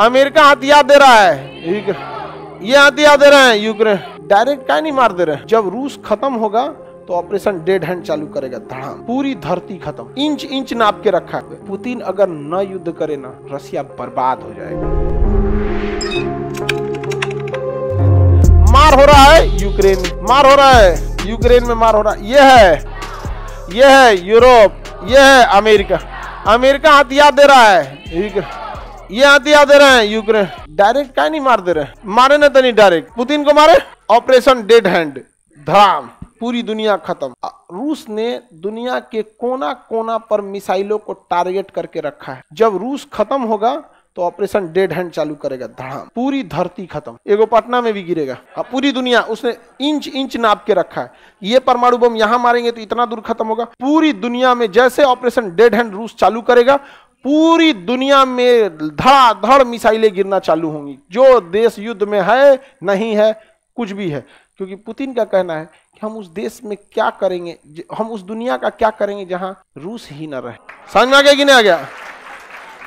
America हथियार दे रहा है ये हथियार दे रहे हैं यूक्रेन डायरेक्ट क्या नहीं मार दे रहे जब रूस खत्म होगा तो ऑपरेशन डेड हैंड चालू करेगा धड़ाम पूरी धरती खत्म इंच इंच नाप के रखा है पुतिन अगर न युद्ध करे ना रसिया बर्बाद हो जाएगा मार हो रहा है यूक्रेन मार हो रहा है यूक्रेन में मार हो रहा है ये है ये है यूरोप ये है अमेरिका अमेरिका हथियार दे रहा है ये आते आते रहे यूक्रेन डायरेक्ट का नहीं मार दे रहे मारे ना तो नहीं डायरेक्ट पुतिन को मारे ऑपरेशन डेड हैंड धाम पूरी दुनिया खत्म रूस ने दुनिया के कोना कोना पर मिसाइलों को टारगेट करके रखा है जब रूस खत्म होगा तो ऑपरेशन डेड हैंड चालू करेगा धड़ाम पूरी धरती खत्म एगो पटना में भी गिरेगा अब पूरी दुनिया उसने इंच इंच नाप के रखा है ये परमाणु बम यहां मारेंगे तो इतना दूर खत्म होगा पूरी दुनिया में जैसे ऑपरेशन डेड हैंड रूस चालू करेगा पूरी दुनिया में धड़ाधड़ मिसाइलें गिरना चालू होंगी जो देश युद्ध में है नहीं है कुछ भी है क्योंकि पुतिन का कहना है कि हम उस देश में क्या करेंगे हम उस दुनिया का क्या करेंगे जहां रूस ही ना रहे समझ में आ गया कि नहीं आ गया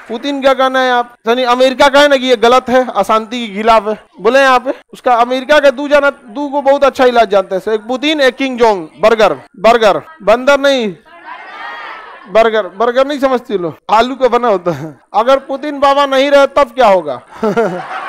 पुतिन का कहना है आप यानी अमेरिका का है ना कि ये गलत है अशांति के खिलाफ है बोले आप उसका अमेरिका का दू जाना दू को बहुत अच्छा इलाज जानते हैं एक पुतिन एक किंग जोंग बर्गर बर्गर बंदर नहीं बर्गर बर्गर नहीं समझती लो आलू का बना होता है अगर पुतिन बाबा नहीं रहे तब क्या होगा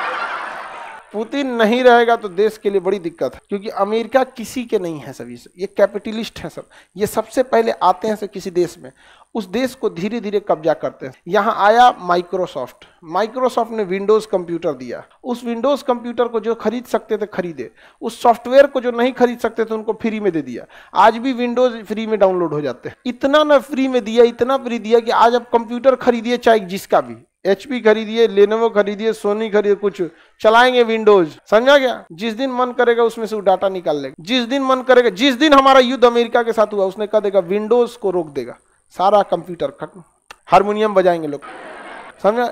पुतिन नहीं रहेगा तो देश के लिए बड़ी दिक्कत है क्योंकि अमेरिका किसी के नहीं है सभी से ये कैपिटलिस्ट है सब ये सबसे पहले आते हैं से किसी देश में उस देश को धीरे धीरे कब्जा करते हैं यहाँ आया माइक्रोसॉफ्ट माइक्रोसॉफ्ट ने विंडोज कंप्यूटर दिया उस विंडोज कंप्यूटर को जो खरीद सकते थे खरीदे उस सॉफ्टवेयर को जो नहीं खरीद सकते थे उनको फ्री में दे दिया आज भी विंडोज फ्री में डाउनलोड हो जाते हैं इतना ना फ्री में दिया इतना फ्री दिया कि आज आप कंप्यूटर खरीदिए चाहे जिसका भी एच पी खरीदिए लेनोवो खरीदिए सोनी खरीदिए कुछ चलाएंगे विंडोज समझा गया जिस दिन मन करेगा उसमें से वो डाटा निकाल लेगा जिस दिन मन करेगा जिस दिन हमारा युद्ध अमेरिका के साथ हुआ उसने कह देगा विंडोज को रोक देगा सारा कंप्यूटर खत्म हारमोनियम बजाएंगे लोग समझा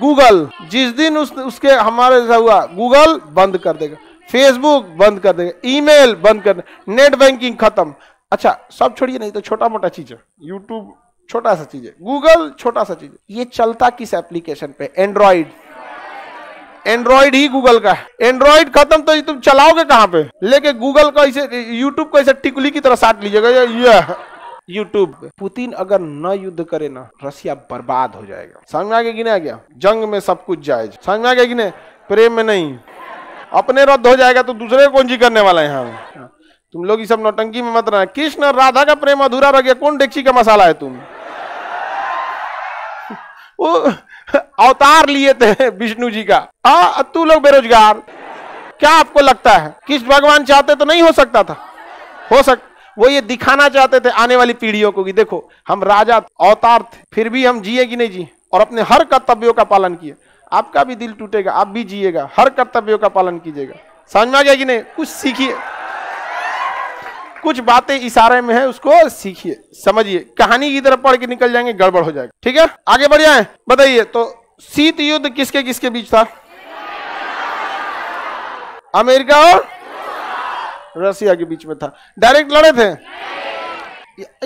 गूगल जिस दिन उस, उसके हमारे हुआ गूगल बंद कर देगा फेसबुक बंद कर देगा ईमेल बंद कर देगा नेट बैंकिंग खत्म अच्छा सब छोड़िए नहीं तो छोटा मोटा चीज है यूट्यूब छोटा सा चीज है गूगल छोटा सा चीज ये चलता किस एप्लीकेशन पे एंड्रॉइड एंड्रॉइड ही गूगल का है एंड्रॉइड खत्म तो तुम चलाओगे कहां पे लेके गूगल को इसे यूट्यूब को इसे टिकली की तरह साट लीजिएगा ये यूट्यूब पुतिन अगर न युद्ध करे ना रसिया बर्बाद हो जाएगा समझ में आगे गिने आ गया जंग में सब कुछ जाए समझ में आगे गिने प्रेम में नहीं अपने रद्द हो जाएगा तो दूसरे को जी करने वाला है यहाँ हाँ। तुम लोग ये सब नौटंकी में मत रहना कृष्ण राधा का प्रेम अधूरा रह गया कौन डेक्ची का मसाला है तुम वो अवतार लिए थे विष्णु जी का आ तू लोग बेरोजगार क्या आपको लगता है किस भगवान चाहते तो नहीं हो सकता था हो सक वो ये दिखाना चाहते थे आने वाली पीढ़ियों को कि देखो हम राजा अवतार थे फिर भी हम जिए कि नहीं जिए और अपने हर कर्तव्यों का पालन किए आपका भी दिल टूटेगा आप भी जिएगा हर कर्तव्यों का पालन कीजिएगा समझ में आ गया कि नहीं कुछ सीखिए कुछ बातें इशारे में है उसको सीखिए समझिए कहानी की तरफ पढ़ के निकल जाएंगे गड़बड़ हो जाएगा ठीक है आगे बढ़ जाए बताइए तो शीत युद्ध किसके किसके बीच था अमेरिका और रसिया के बीच में था डायरेक्ट लड़े थे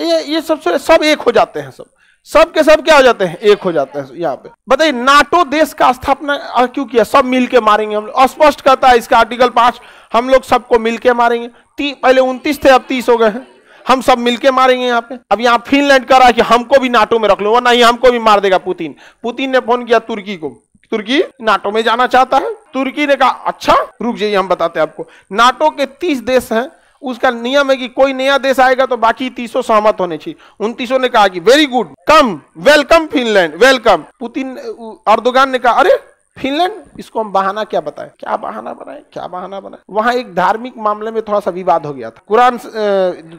ये ये सबसे सब एक हो जाते हैं सब सब के सब क्या हो जाते हैं एक हो जाते हैं यहाँ पे बताइए नाटो देश का स्थापना क्यों किया सब मिलके मारेंगे हम स्पष्ट कहता है इसका आर्टिकल पांच हम लोग सबको मिलके मारेंगे ती, पहले उनतीस थे अब तीस हो गए हैं हम सब मिलके मारेंगे यहाँ पे अब यहाँ फिनलैंड कर रहा है कि हमको भी नाटो में रख लो वरना नहीं हमको भी मार देगा पुतिन पुतिन ने फोन किया तुर्की को तुर्की नाटो में जाना चाहता है तुर्की ने कहा अच्छा रुक जाइए हम बताते हैं आपको नाटो के तीस देश हैं उसका नियम है कि कोई नया देश आएगा तो बाकी तीसों सहमत होने चाहिए उन तीसों ने कहा कि very good come welcome Finland welcome Putin Erdogan ने कहा अरे फिनलैंड इसको हम बहाना क्या बताएं क्या बहाना बनाए क्या बहाना बनाए वहां एक धार्मिक मामले में थोड़ा सा विवाद हो गया था कुरान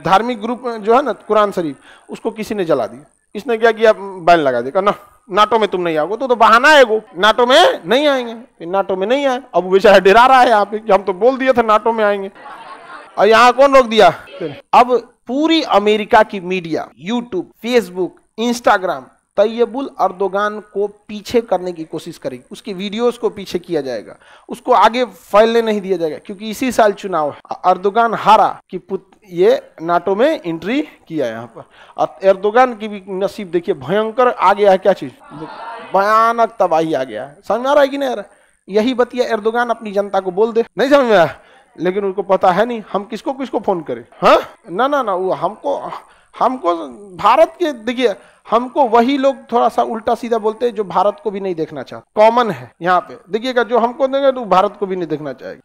धार्मिक ग्रुप जो है ना कुरान शरीफ उसको किसी ने जला दिया इसने क्या किया बैन लगा दिया ना नाटो में तुम नहीं आओगे तो तो बहाना है वो नाटो में नहीं आएंगे नाटो में नहीं आए अब बेचारा डरा रहा है यहाँ पे हम तो बोल दिए थे नाटो में आएंगे और यहाँ कौन रोक दिया अब पूरी अमेरिका की मीडिया यूट्यूब फेसबुक इंस्टाग्राम तैयबुल अर्दोगान को पीछे करने की कोशिश करेगी उसकी वीडियोस को पीछे किया जाएगा उसको आगे फैलने नहीं दिया जाएगा क्योंकि इसी साल चुनाव है अर्दोगान हारा कि ये नाटो में एंट्री किया यहाँ पर और अर्दोगान की भी नसीब देखिए भयंकर आ गया है क्या चीज़ भयानक तबाही आ गया है समझ में आ रहा है कि नहीं आ रहा यही बतिया एर्दोगान अपनी जनता को बोल दे नहीं समझ में आया लेकिन उनको पता है नहीं हम किसको किसको फोन करें हाँ ना ना ना वो हमको हमको भारत के देखिए हमको वही लोग थोड़ा सा उल्टा सीधा बोलते हैं जो भारत को भी नहीं देखना चाहते कॉमन है यहाँ पे देखिएगा जो हमको देंगे तो भारत को भी नहीं देखना चाहेगा